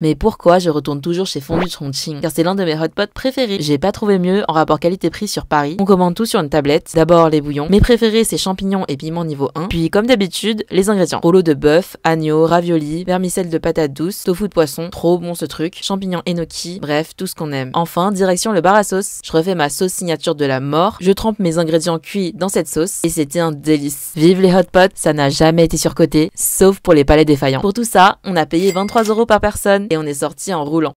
Mais pourquoi je retourne toujours chez Fondue Chongqing Car c'est l'un de mes hot pots préférés. J'ai pas trouvé mieux en rapport qualité-prix sur Paris. On commande tout sur une tablette. D'abord les bouillons. Mes préférés c'est champignons et piments niveau 1. Puis comme d'habitude, les ingrédients. Rouleau de bœuf, agneau, ravioli, vermicelle de patate douce, tofu de poisson. Trop bon ce truc. Champignons enoki, bref, tout ce qu'on aime. Enfin, direction le bar à sauce. Je refais ma sauce signature de la mort. Je trempe mes ingrédients cuits dans cette sauce et c'était un délice. Vive les hot pots, ça n'a jamais été surcoté, sauf pour les palais défaillants. Pour tout ça, on a payé 23 euros par personne et on est sorti en roulant.